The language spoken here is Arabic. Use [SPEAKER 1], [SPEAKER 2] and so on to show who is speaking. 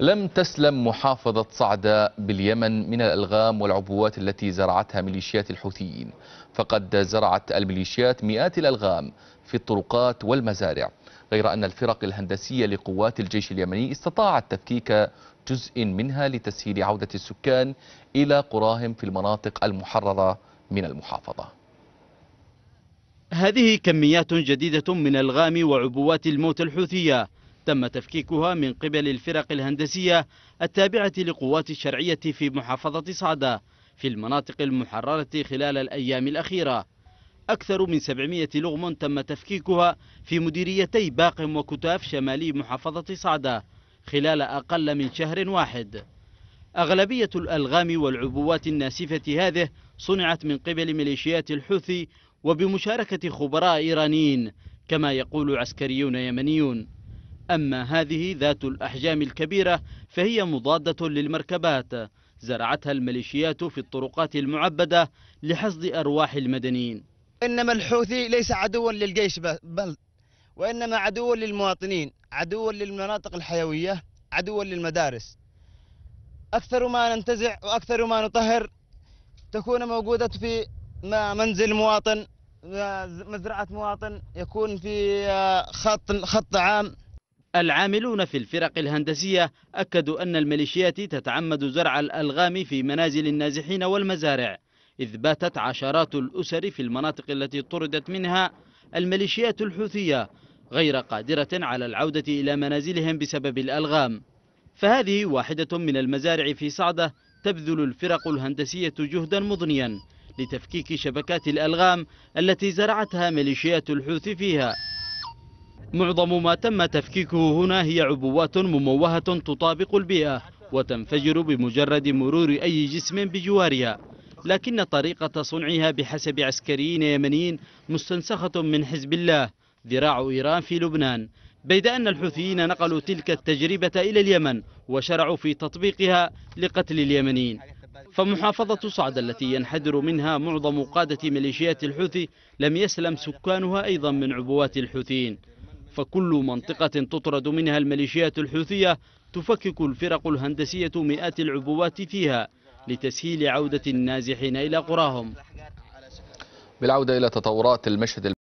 [SPEAKER 1] لم تسلم محافظة صعدة باليمن من الألغام والعبوات التي زرعتها ميليشيات الحوثيين فقد زرعت الميليشيات مئات الألغام في الطرقات والمزارع غير أن الفرق الهندسية لقوات الجيش اليمني استطاعت تفكيك جزء منها لتسهيل عودة السكان إلى قراهم في المناطق المحررة من المحافظة
[SPEAKER 2] هذه كميات جديدة من الغام وعبوات الموت الحوثية تم تفكيكها من قبل الفرق الهندسية التابعة لقوات الشرعية في محافظة صعدة في المناطق المحررة خلال الأيام الأخيرة أكثر من 700 لغم تم تفكيكها في مديريتي باق وكتاف شمالي محافظة صعدة خلال أقل من شهر واحد أغلبية الألغام والعبوات الناسفة هذه صنعت من قبل ميليشيات الحوثي وبمشاركة خبراء إيرانيين كما يقول عسكريون يمنيون أما هذه ذات الأحجام الكبيرة فهي مضادة للمركبات زرعتها الميليشيات في الطرقات المعبدة لحصد أرواح المدنيين
[SPEAKER 3] إنما الحوثي ليس عدوا للجيش بل وإنما عدوا للمواطنين عدوا للمناطق الحيوية عدوا للمدارس أكثر ما ننتزع وأكثر ما نطهر تكون موجودة في منزل مواطن مزرعة مواطن
[SPEAKER 2] يكون في آه، خط خط عام العاملون في الفرق الهندسية أكدوا أن الميليشيات تتعمد زرع الألغام في منازل النازحين والمزارع إذ باتت عشرات الأسر في المناطق التي طردت منها الميليشيات الحوثية غير قادرة على العودة إلى منازلهم بسبب الألغام فهذه واحدة من المزارع في صعدة تبذل الفرق الهندسية جهدا مضنيا لتفكيك شبكات الألغام التي زرعتها ميليشيات الحوثي فيها معظم ما تم تفكيكه هنا هي عبوات مموهة تطابق البيئة وتنفجر بمجرد مرور أي جسم بجوارها لكن طريقة صنعها بحسب عسكريين يمنيين مستنسخة من حزب الله ذراع إيران في لبنان بيد أن الحوثيين نقلوا تلك التجربة إلى اليمن وشرعوا في تطبيقها لقتل اليمنيين فمحافظة صعد التي ينحدر منها معظم قادة ميليشيات الحوثي لم يسلم سكانها أيضا من عبوات الحوثيين فكل منطقة تطرد منها الميليشيات الحوثية تفكك الفرق الهندسية مئات العبوات فيها لتسهيل عودة النازحين إلى قراهم
[SPEAKER 1] بالعودة إلى تطورات المشهد